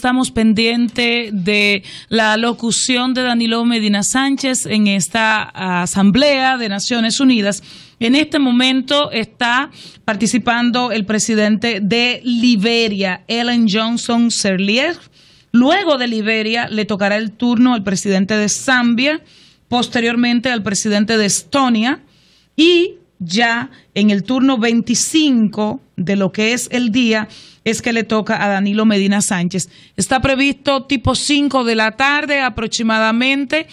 estamos pendientes de la locución de Danilo Medina Sánchez en esta Asamblea de Naciones Unidas. En este momento está participando el presidente de Liberia, Ellen Johnson Serlier. Luego de Liberia le tocará el turno al presidente de Zambia, posteriormente al presidente de Estonia y ya en el turno 25 de lo que es el día es que le toca a Danilo Medina Sánchez. Está previsto tipo 5 de la tarde aproximadamente.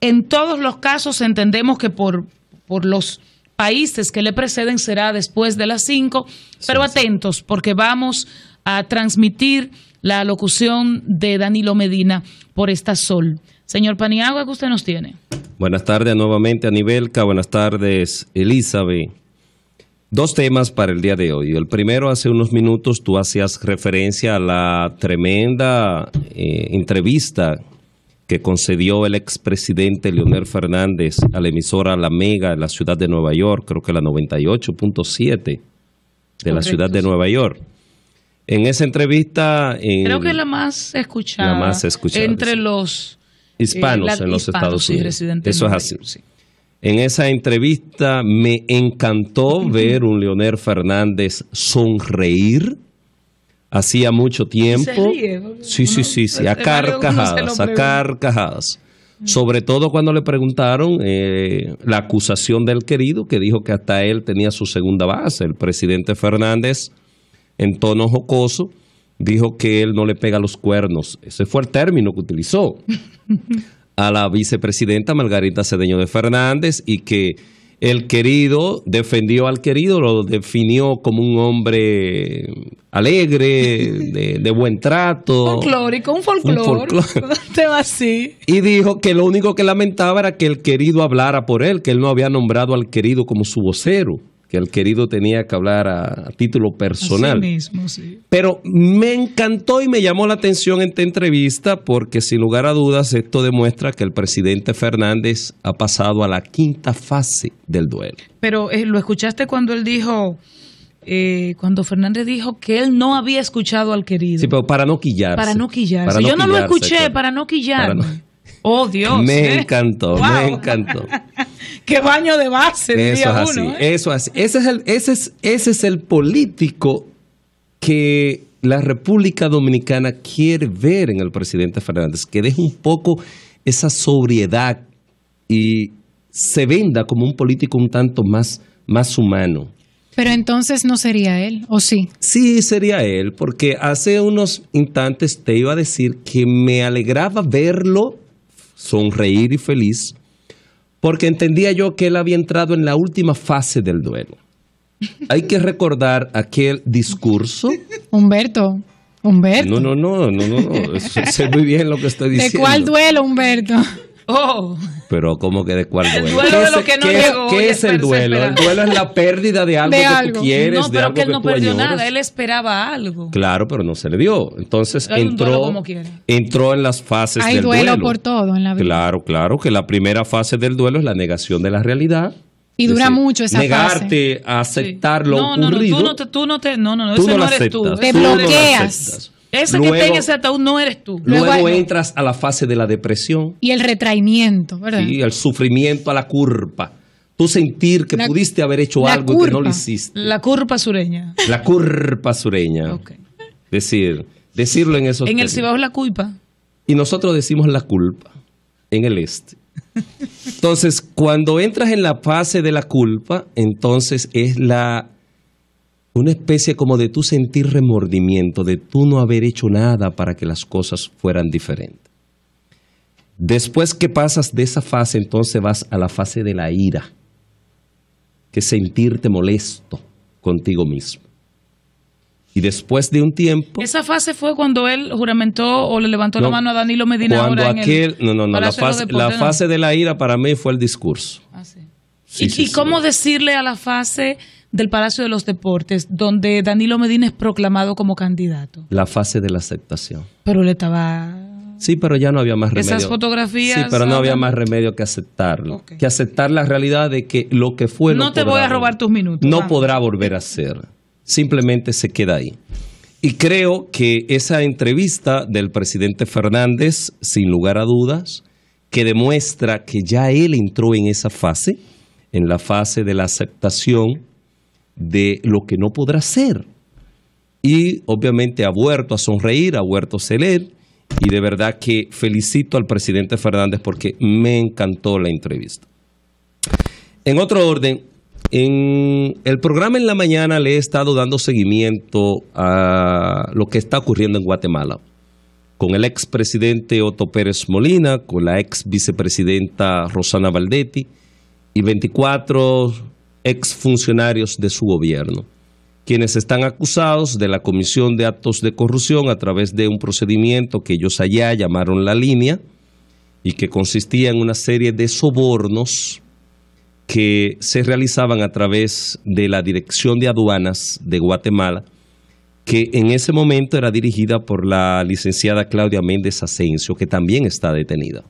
En todos los casos entendemos que por, por los países que le preceden será después de las 5, pero atentos porque vamos a transmitir la locución de Danilo Medina por esta sol. Señor Paniagua, que usted nos tiene? Buenas tardes nuevamente a Nivelca, buenas tardes Elizabeth Dos temas para el día de hoy. El primero, hace unos minutos tú hacías referencia a la tremenda eh, entrevista que concedió el expresidente Leonel Fernández a la emisora La Mega en la ciudad de Nueva York, creo que la 98.7 de la ciudad de Nueva York. En esa entrevista... creo que la más escuchada. La más escuchada. Entre eh, los... Hispanos en los Estados Unidos. Eso es así. En esa entrevista me encantó ver un Leonel Fernández sonreír. Hacía mucho tiempo. sí, sí, sí, sí, a carcajadas, a carcajadas. Sobre todo cuando le preguntaron eh, la acusación del querido, que dijo que hasta él tenía su segunda base. El presidente Fernández, en tono jocoso, dijo que él no le pega los cuernos. Ese fue el término que utilizó. a la vicepresidenta Margarita Cedeño de Fernández y que el querido defendió al querido, lo definió como un hombre alegre, de, buen trato. Folclórico, un folclórico. así. Y dijo que lo único que lamentaba era que el querido hablara por él, que él no había nombrado al querido como su vocero que el querido tenía que hablar a, título personal. Pero me encantó y me llamó la atención esta entrevista porque sin lugar a dudas esto demuestra que el presidente Fernández ha pasado a la quinta fase del duelo. Pero eh, lo escuchaste cuando él dijo... Eh, cuando Fernández dijo que él no había escuchado al querido. Sí, pero para no quillarse. Para no quillarse. Yo no lo escuché, para no quillar. Oh, Dios. Me ¿eh? encantó, me encantó. Qué baño de base, eso así, ¿eh? Eso así. Ese es, el, ese, es, ese es el político que la República Dominicana quiere ver en el presidente Fernández, que deje un poco esa sobriedad y se venda como un político un tanto más, más humano. Pero entonces no sería él, ¿o sí? Sí, sería él, porque hace unos instantes te iba a decir que me alegraba verlo sonreír y feliz, porque entendía yo que él había entrado en la última fase del duelo. Hay que recordar aquel discurso. Humberto. Humberto. No, no, no, no, no, Sé muy bien lo que estoy diciendo. ¿De cuál duelo, Humberto? Oh. Pero ¿cómo que de cuál duelo? El duelo que ¿Qué, es el duelo? El duelo es la pérdida de algo de que tú quieres, no, de pero algo que él no perdió nada, él esperaba algo. Claro, pero no se le dio. Entonces entró entró en las fases del duelo. Hay duelo por todo en la vida. Claro, claro, que la primera fase del duelo es la negación de la realidad. Y dura mucho esa negarte fase. a aceptar sí. lo no, ocurrido. No, no, tú no te, tú no te, no, no, tú no, eso eres aceptas, tú. Te bloqueas. Ese que está en ese ataúd no eres tú. Luego, entras a la fase de la depresión. Y el retraimiento, ¿verdad? sí, el sufrimiento, a la culpa. Tú sentir que pudiste haber hecho algo y que no lo hiciste. La culpa sureña. La culpa sureña. okay. Decir, decirlo en esos En el Cibao es la culpa. Y nosotros decimos la culpa en el este. Entonces, cuando entras en la fase de la culpa, entonces es la una especie como de tú sentir remordimiento, de tú no haber hecho nada para que las cosas fueran diferentes. Después que pasas de esa fase, entonces vas a la fase de la ira, que es sentirte molesto contigo mismo. Y después de un tiempo. Esa fase fue cuando él juramentó o le levantó la mano a Danilo Medina. no, no, no. La fase, de la ira para mí fue el discurso. Ah, y cómo decirle a la fase del Palacio de los Deportes, donde Danilo Medina es proclamado como candidato. La fase de la aceptación. Pero le estaba... Sí, pero ya no había más remedio. Esas fotografías. Sí, pero no había más remedio que aceptarlo. Que aceptar la realidad de que lo que fue. No, te voy a robar tus minutos. No podrá volver a ser. Simplemente se queda ahí. Y creo que esa entrevista del presidente Fernández, sin lugar a dudas, que demuestra que ya él entró en esa fase, en la fase de la aceptación, de lo que no podrá ser. Y obviamente ha vuelto a sonreír, ha vuelto a celer. Y de verdad que felicito al presidente Fernández porque me encantó la entrevista. En otro orden, en el programa en la mañana le he estado dando seguimiento a lo que está ocurriendo en Guatemala con el expresidente Otto Pérez Molina, con la ex vicepresidenta Rosana Valdetti y 24 exfuncionarios de su gobierno, quienes están acusados de la comisión de actos de corrupción a través de un procedimiento que ellos allá llamaron la línea y que consistía en una serie de sobornos que se realizaban a través de la Dirección de Aduanas de Guatemala, que en ese momento era dirigida por la licenciada Claudia Méndez Asensio, que también está detenida.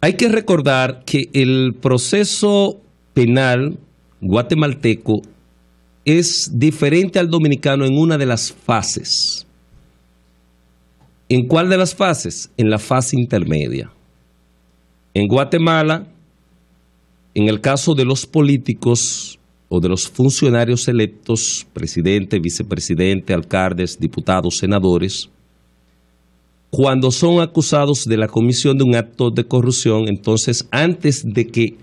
Hay que recordar que el proceso penal guatemalteco es diferente al dominicano en una de las fases. ¿En cuál de las fases? En la fase intermedia. En Guatemala, en el caso de los políticos o de los funcionarios electos, presidente, vicepresidente, alcaldes, diputados, senadores, cuando son acusados de la comisión de un acto de corrupción, entonces antes de que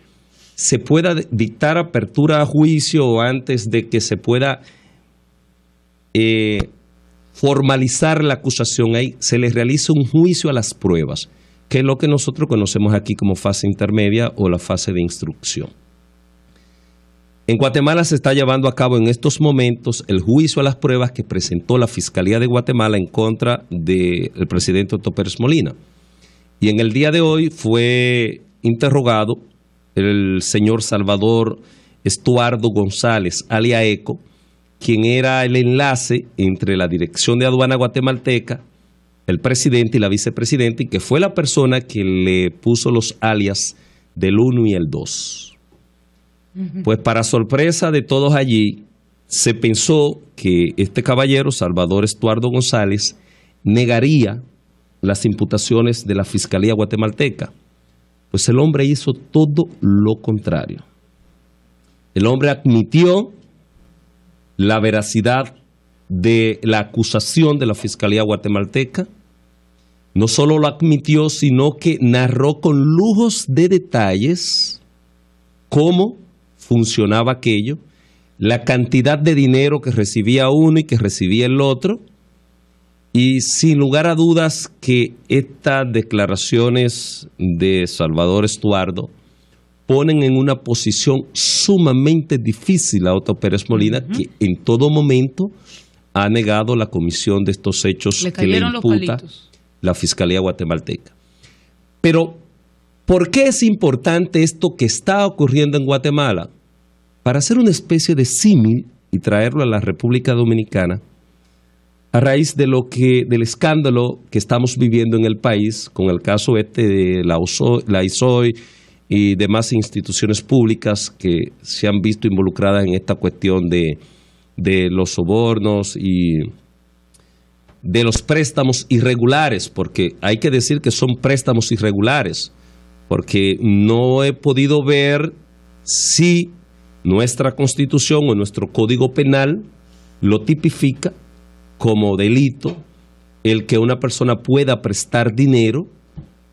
se pueda dictar apertura a juicio antes de que se pueda eh, formalizar la acusación. Ahí se le realiza un juicio a las pruebas, que es lo que nosotros conocemos aquí como fase intermedia o la fase de instrucción. En Guatemala se está llevando a cabo en estos momentos el juicio a las pruebas que presentó la Fiscalía de Guatemala en contra del presidente Otto Pérez Molina. Y en el día de hoy fue interrogado el señor Salvador Estuardo González, alia ECO, quien era el enlace entre la dirección de aduana guatemalteca, el presidente y la vicepresidenta, y que fue la persona que le puso los alias del 1 y el 2. Pues para sorpresa de todos allí, se pensó que este caballero, Salvador Estuardo González, negaría las imputaciones de la Fiscalía guatemalteca. Pues el hombre hizo todo lo contrario. El hombre admitió la veracidad de la acusación de la Fiscalía guatemalteca. No solo lo admitió, sino que narró con lujos de detalles cómo funcionaba aquello, la cantidad de dinero que recibía uno y que recibía el otro, y sin lugar a dudas que estas declaraciones de Salvador Estuardo ponen en una posición sumamente difícil a Otto Pérez Molina, que en todo momento ha negado la comisión de estos hechos que le imputa la Fiscalía guatemalteca. Pero, ¿por qué es importante esto que está ocurriendo en Guatemala? Para hacer una especie de símil y traerlo a la República Dominicana, a raíz de lo que, del escándalo que estamos viviendo en el país con el caso este de la, ISOI e y demás instituciones públicas que se han visto involucradas en esta cuestión de, de los sobornos y de los préstamos irregulares, porque hay que decir que son préstamos irregulares, porque no he podido ver si nuestra constitución o nuestro código penal lo tipifica como delito el que una persona pueda prestar dinero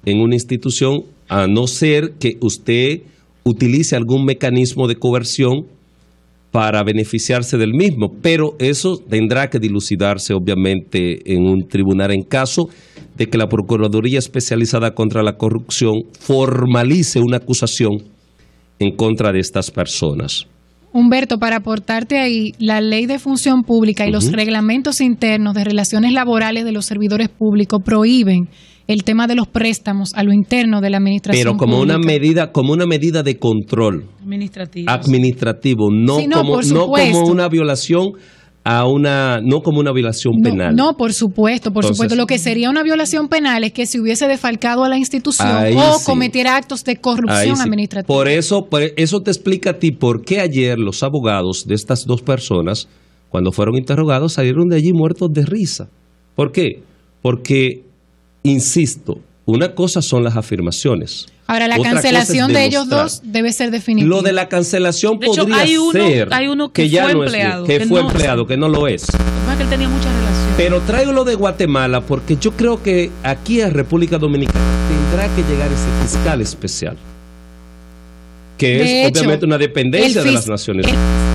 en una institución a no ser que usted utilice algún mecanismo de coerción para beneficiarse del mismo, pero eso tendrá que dilucidarse obviamente en un tribunal en caso de que la Procuraduría Especializada contra la Corrupción formalice una acusación en contra de estas personas. Humberto, para aportarte ahí, la ley de función pública y los reglamentos internos de relaciones laborales de los servidores públicos prohíben el tema de los préstamos a lo interno de la administración. Pero como una medida, como una medida de control administrativo, como, no como una violación a una, no como una violación penal. No, por supuesto, por supuesto. Lo que sería una violación penal es que se hubiese defalcado a la institución o cometiera actos de corrupción administrativa. Por eso, por eso te explica a ti por qué ayer los abogados de estas dos personas, cuando fueron interrogados, salieron de allí muertos de risa. ¿Por qué? Porque, insisto, una cosa son las afirmaciones. Ahora, la cancelación de ellos dos debe ser definitiva. Lo de la cancelación podría hay uno, ser uno que, ya fue empleado, que, fue empleado, que no lo es. que él tenía Pero traigo lo de Guatemala porque yo creo que aquí en República Dominicana tendrá que llegar ese fiscal especial, que es obviamente una dependencia de las Naciones Unidas.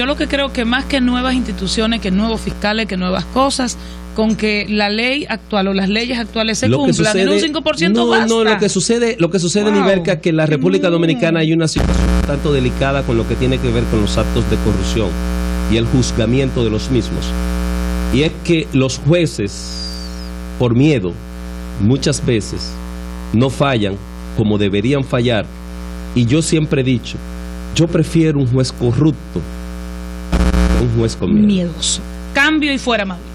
Yo lo que creo que más que nuevas instituciones, que nuevos fiscales, que nuevas cosas, con que la ley actual o las leyes actuales se cumplan en un 5% no, basta. No, lo que sucede, lo que sucede en que en la República mm. Dominicana hay una situación tanto delicada con lo que tiene que ver con los actos de corrupción y el juzgamiento de los mismos. Y es que los jueces, por miedo, muchas veces no fallan como deberían fallar. Y yo siempre he dicho, yo prefiero un juez corrupto un juez con Miedoso. Cambio y fuera, Mauricio.